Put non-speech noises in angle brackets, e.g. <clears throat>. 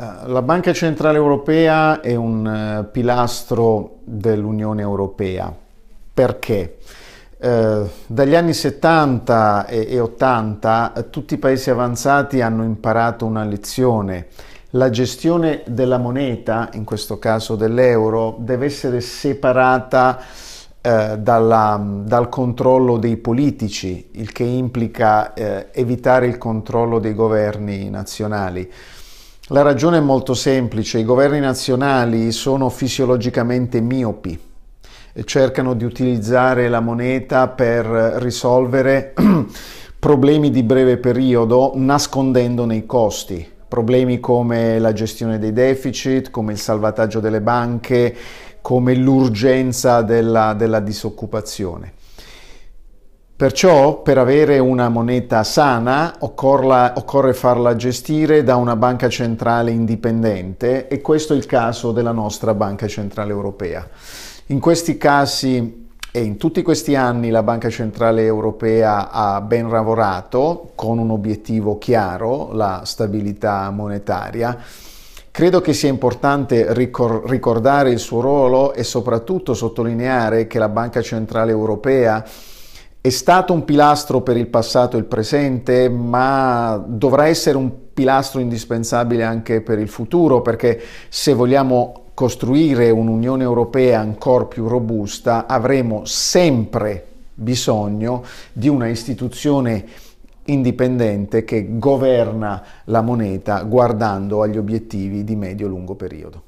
Eh, la Banca Centrale Europea è un eh, pilastro dell'Unione Europea. Perché? Eh, dagli anni 70 e 80 eh, tutti i paesi avanzati hanno imparato una lezione. La gestione della moneta, in questo caso dell'euro, deve essere separata eh, dalla, dal controllo dei politici, il che implica eh, evitare il controllo dei governi nazionali. La ragione è molto semplice, i governi nazionali sono fisiologicamente miopi, cercano di utilizzare la moneta per risolvere <clears throat> problemi di breve periodo nascondendone i costi, problemi come la gestione dei deficit, come il salvataggio delle banche, come l'urgenza della, della disoccupazione. Perciò per avere una moneta sana occorla, occorre farla gestire da una banca centrale indipendente e questo è il caso della nostra Banca Centrale Europea. In questi casi e in tutti questi anni la Banca Centrale Europea ha ben lavorato con un obiettivo chiaro, la stabilità monetaria. Credo che sia importante ricordare il suo ruolo e soprattutto sottolineare che la Banca Centrale Europea è stato un pilastro per il passato e il presente, ma dovrà essere un pilastro indispensabile anche per il futuro, perché se vogliamo costruire un'Unione Europea ancora più robusta, avremo sempre bisogno di una istituzione indipendente che governa la moneta guardando agli obiettivi di medio-lungo periodo.